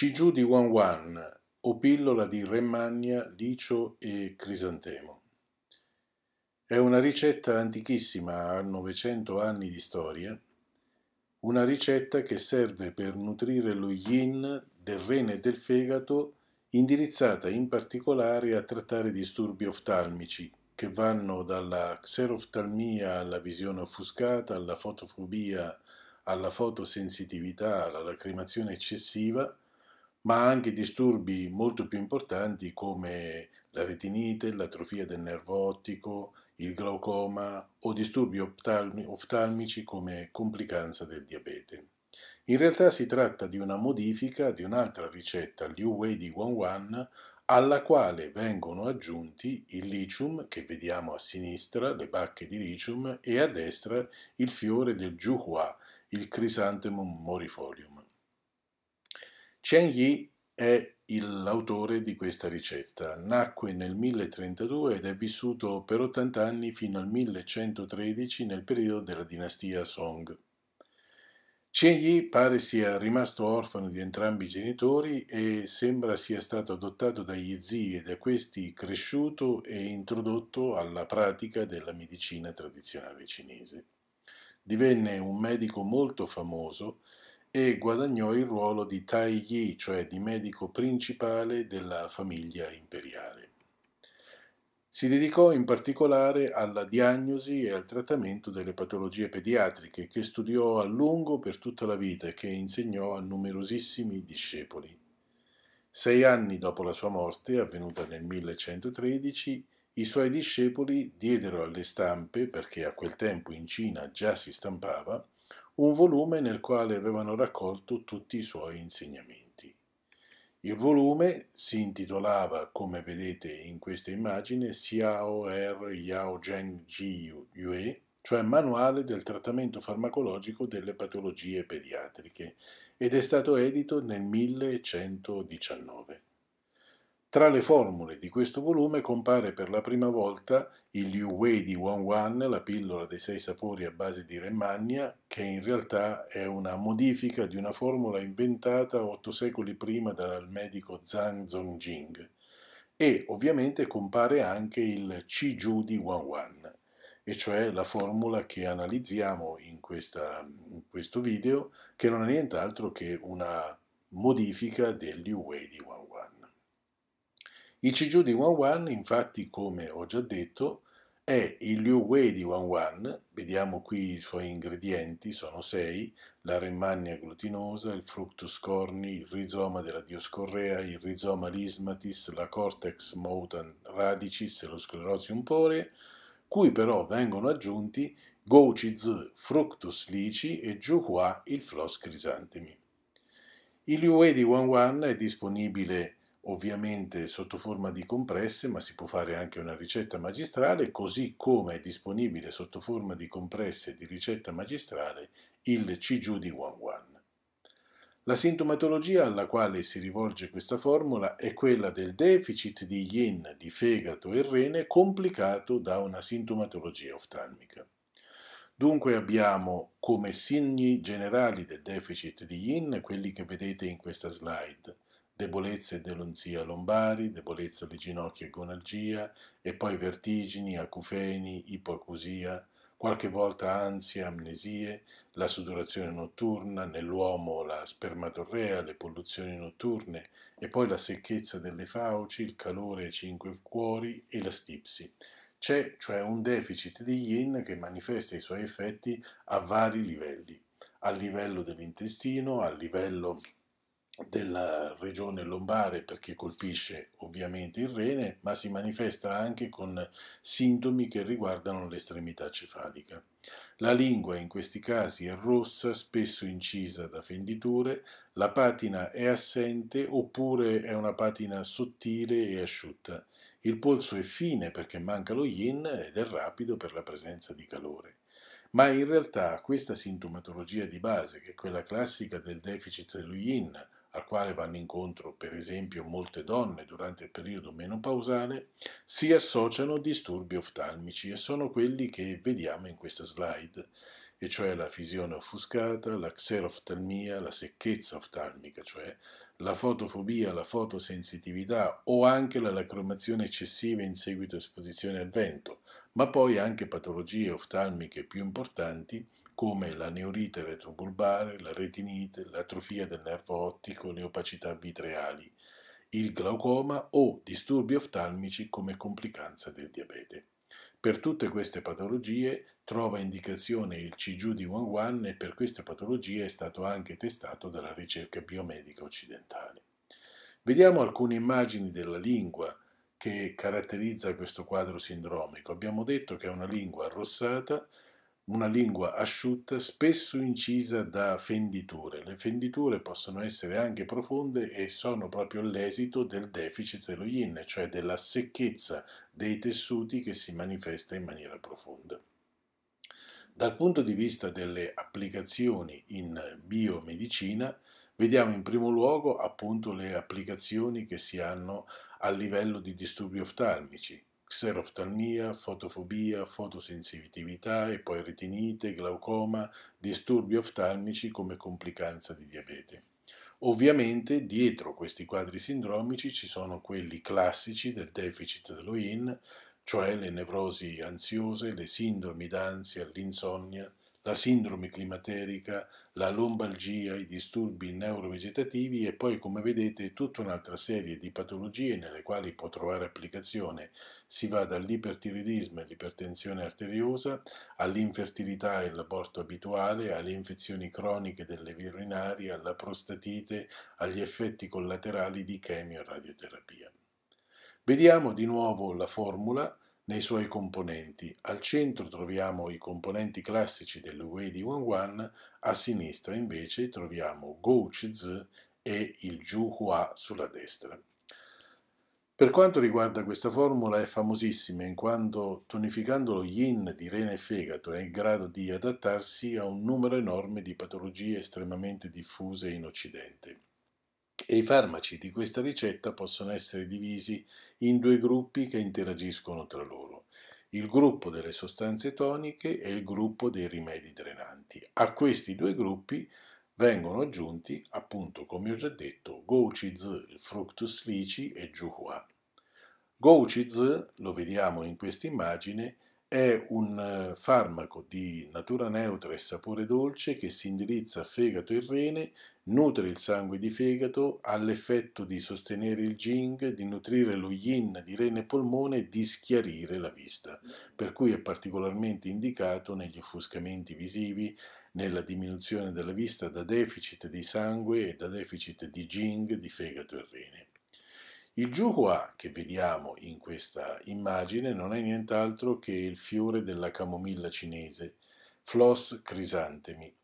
Ciju di Wan Wan o pillola di remmagna, licio e crisantemo. È una ricetta antichissima, a 900 anni di storia, una ricetta che serve per nutrire lo yin del rene e del fegato, indirizzata in particolare a trattare disturbi oftalmici, che vanno dalla xeroftalmia alla visione offuscata, alla fotofobia, alla fotosensitività, alla lacrimazione eccessiva, ma anche disturbi molto più importanti come la retinite, l'atrofia del nervo ottico, il glaucoma o disturbi oftalmici come complicanza del diabete. In realtà si tratta di una modifica di un'altra ricetta, Liu Wei di Guangwan, alla quale vengono aggiunti il licium, che vediamo a sinistra, le bacche di licium, e a destra il fiore del Juhua, il Chrysanthemum morifolium. Chen Yi è l'autore di questa ricetta. Nacque nel 1032 ed è vissuto per 80 anni fino al 1113 nel periodo della dinastia Song. Chen Yi pare sia rimasto orfano di entrambi i genitori e sembra sia stato adottato dagli zii e da questi cresciuto e introdotto alla pratica della medicina tradizionale cinese. Divenne un medico molto famoso e guadagnò il ruolo di Tai Yi, cioè di medico principale della famiglia imperiale. Si dedicò in particolare alla diagnosi e al trattamento delle patologie pediatriche che studiò a lungo per tutta la vita e che insegnò a numerosissimi discepoli. Sei anni dopo la sua morte, avvenuta nel 1113, i suoi discepoli diedero alle stampe, perché a quel tempo in Cina già si stampava, un volume nel quale avevano raccolto tutti i suoi insegnamenti. Il volume si intitolava, come vedete in questa immagine, Xiao Er Yao Zheng Ji Yue, cioè Manuale del trattamento farmacologico delle patologie pediatriche, ed è stato edito nel 1119. Tra le formule di questo volume compare per la prima volta il Liu Wei di Wan Wan, la pillola dei sei sapori a base di Remagna, che in realtà è una modifica di una formula inventata otto secoli prima dal medico Zhang Zongjing. E ovviamente compare anche il Qi Ju di Wan Wan, e cioè la formula che analizziamo in, questa, in questo video, che non è nient'altro che una modifica del Liu Wei di Wan Wan. Il CGU di Wan Wan, infatti, come ho già detto, è il Liu Wei di Wan Wan, vediamo qui i suoi ingredienti, sono sei, la remmania glutinosa, il fructus corni, il rizoma della dioscorrea, il rizoma lismatis, la cortex moutan radicis e lo sclerosium pore, cui però vengono aggiunti Gouchi z, fructus lici e Juhua, il flos crisantemi. Il Liu Wei di Wan Wan è disponibile ovviamente sotto forma di compresse, ma si può fare anche una ricetta magistrale, così come è disponibile sotto forma di compresse di ricetta magistrale il CGU di Wan Wan. La sintomatologia alla quale si rivolge questa formula è quella del deficit di yin di fegato e rene complicato da una sintomatologia oftalmica. Dunque abbiamo come segni generali del deficit di yin quelli che vedete in questa slide, debolezze e delonzia lombari, debolezza di ginocchia e gonalgia, e poi vertigini, acufeni, ipoacusia, qualche volta ansia, amnesie, la sudorazione notturna, nell'uomo la spermatorrea, le polluzioni notturne, e poi la secchezza delle fauci, il calore ai cinque cuori e la stipsi. C'è cioè un deficit di yin che manifesta i suoi effetti a vari livelli, a livello dell'intestino, a livello della regione lombare perché colpisce ovviamente il rene, ma si manifesta anche con sintomi che riguardano l'estremità cefalica. La lingua in questi casi è rossa, spesso incisa da fenditure, la patina è assente oppure è una patina sottile e asciutta. Il polso è fine perché manca lo yin ed è rapido per la presenza di calore. Ma in realtà questa sintomatologia di base, che è quella classica del deficit dello yin al quale vanno incontro per esempio molte donne durante il periodo menopausale, si associano disturbi oftalmici e sono quelli che vediamo in questa slide, e cioè la fisione offuscata, la xeroftalmia, la secchezza oftalmica, cioè la fotofobia, la fotosensitività o anche la lacrimazione eccessiva in seguito a esposizione al vento, ma poi anche patologie oftalmiche più importanti come la neurite retrobulbare, la retinite, l'atrofia del nervo ottico, le opacità vitreali, il glaucoma o disturbi oftalmici come complicanza del diabete. Per tutte queste patologie trova indicazione il CGU di Wang e per queste patologie è stato anche testato dalla ricerca biomedica occidentale. Vediamo alcune immagini della lingua che caratterizza questo quadro sindromico. Abbiamo detto che è una lingua arrossata, una lingua asciutta spesso incisa da fenditure. Le fenditure possono essere anche profonde e sono proprio l'esito del deficit dello yin, cioè della secchezza dei tessuti che si manifesta in maniera profonda. Dal punto di vista delle applicazioni in biomedicina, vediamo in primo luogo appunto le applicazioni che si hanno a livello di disturbi oftalmici, xeroftalmia, fotofobia, fotosensitività e poi retinite, glaucoma, disturbi oftalmici come complicanza di diabete. Ovviamente dietro questi quadri sindromici ci sono quelli classici del deficit dello IN, cioè le nevrosi ansiose, le sindromi d'ansia, l'insonnia, la sindrome climaterica, la lombalgia, i disturbi neurovegetativi e poi come vedete tutta un'altra serie di patologie nelle quali può trovare applicazione. Si va dall'ipertiroidismo e l'ipertensione arteriosa all'infertilità e l'aborto abituale, alle infezioni croniche delle vie urinarie, alla prostatite, agli effetti collaterali di chemio e radioterapia. Vediamo di nuovo la formula nei suoi componenti. Al centro troviamo i componenti classici del Wei di Wangwan, a sinistra invece troviamo Go Chi Zi e il Zhu Hua sulla destra. Per quanto riguarda questa formula è famosissima in quanto tonificando lo yin di rena e fegato è in grado di adattarsi a un numero enorme di patologie estremamente diffuse in Occidente e i farmaci di questa ricetta possono essere divisi in due gruppi che interagiscono tra loro, il gruppo delle sostanze toniche e il gruppo dei rimedi drenanti. A questi due gruppi vengono aggiunti, appunto come ho già detto, Gouchiz, il fructus lici e Juhua. Gouchiz, lo vediamo in questa immagine, è un eh, farmaco di natura neutra e sapore dolce che si indirizza a fegato e rene, nutre il sangue di fegato, ha l'effetto di sostenere il jing, di nutrire lo yin di rene e polmone e di schiarire la vista, per cui è particolarmente indicato negli offuscamenti visivi, nella diminuzione della vista da deficit di sangue e da deficit di jing di fegato e rene. Il Juhua, che vediamo in questa immagine, non è nient'altro che il fiore della camomilla cinese, Flos crisantemi.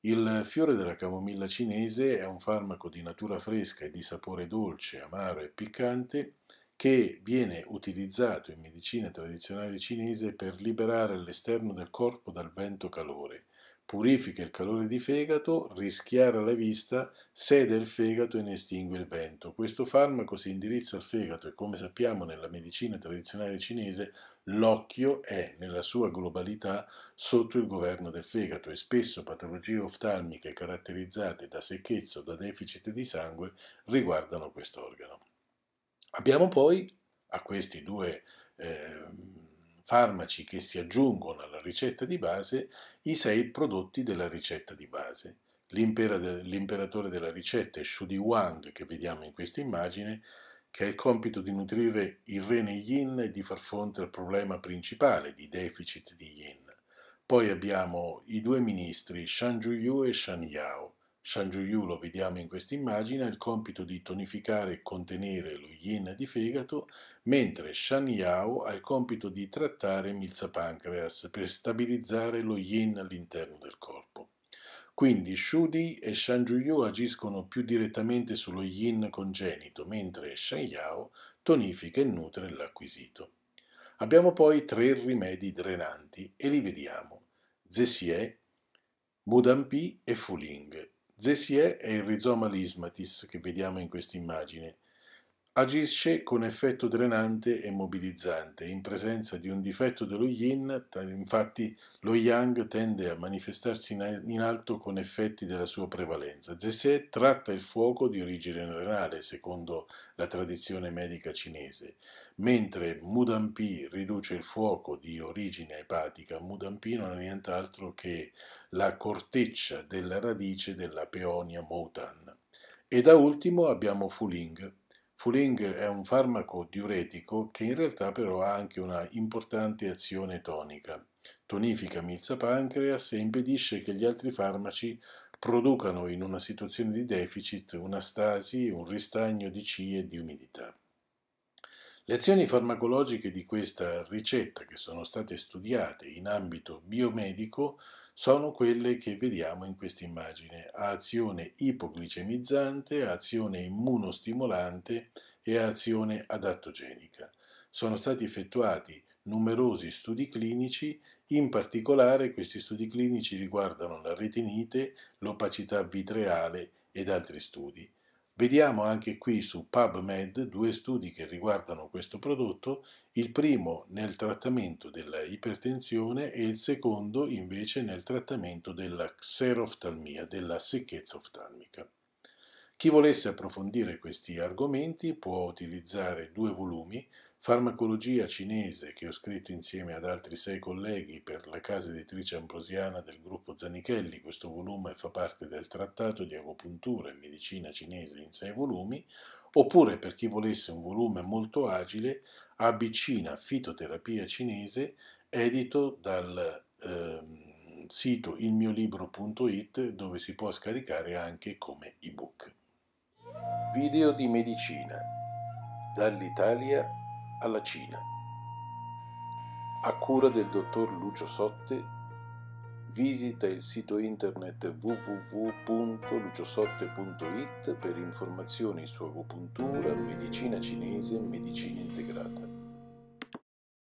Il fiore della camomilla cinese è un farmaco di natura fresca e di sapore dolce, amaro e piccante che viene utilizzato in medicina tradizionale cinese per liberare l'esterno del corpo dal vento calore purifica il calore di fegato, rischiara la vista, sede il fegato e ne estingue il vento. Questo farmaco si indirizza al fegato e come sappiamo nella medicina tradizionale cinese l'occhio è nella sua globalità sotto il governo del fegato e spesso patologie oftalmiche caratterizzate da secchezza o da deficit di sangue riguardano questo organo. Abbiamo poi a questi due eh, farmaci che si aggiungono alla ricetta di base i sei prodotti della ricetta di base. L'imperatore della ricetta è Shu Di Wang, che vediamo in questa immagine, che ha il compito di nutrire il rene yin e di far fronte al problema principale di deficit di yin. Poi abbiamo i due ministri Shan Yu e Shan Yao, San Giuliù, lo vediamo in questa immagine, ha il compito di tonificare e contenere lo yin di fegato, mentre Shan Yao ha il compito di trattare milza pancreas per stabilizzare lo yin all'interno del corpo. Quindi Shu Di e Shan Juyu agiscono più direttamente sullo yin congenito, mentre Shan Yao tonifica e nutre l'acquisito. Abbiamo poi tre rimedi drenanti e li vediamo: Zexie, Pi e Fuling, Zéssier è il rizoma lismatis che vediamo in questa immagine. Agisce con effetto drenante e mobilizzante. In presenza di un difetto dello yin, infatti, lo yang tende a manifestarsi in alto con effetti della sua prevalenza. Zéssier tratta il fuoco di origine renale, secondo la tradizione medica cinese, mentre Mudampi riduce il fuoco di origine epatica. Mudampi non è nient'altro che la corteccia della radice della peonia motan. E da ultimo abbiamo Fuling. Fuling è un farmaco diuretico che in realtà però ha anche una importante azione tonica. Tonifica milza pancreas e impedisce che gli altri farmaci producano in una situazione di deficit una stasi, un ristagno di C e di umidità. Le azioni farmacologiche di questa ricetta che sono state studiate in ambito biomedico sono quelle che vediamo in questa immagine, azione ipoglicemizzante, azione immunostimolante e azione adattogenica. Sono stati effettuati numerosi studi clinici, in particolare questi studi clinici riguardano la retinite, l'opacità vitreale ed altri studi. Vediamo anche qui su PubMed due studi che riguardano questo prodotto, il primo nel trattamento della ipertensione e il secondo invece nel trattamento della xeroftalmia, della secchezza oftalmica. Chi volesse approfondire questi argomenti può utilizzare due volumi Farmacologia cinese, che ho scritto insieme ad altri sei colleghi per la casa editrice ambrosiana del gruppo Zanichelli, questo volume fa parte del trattato di agopuntura e medicina cinese in sei volumi, oppure per chi volesse un volume molto agile, Abicina fitoterapia cinese, edito dal eh, sito ilmiolibro.it dove si può scaricare anche come ebook. Video di medicina dall'Italia alla Cina, a cura del dottor Lucio Sotte visita il sito internet www.luciosotte.it per informazioni su agopuntura, medicina cinese e medicina integrata.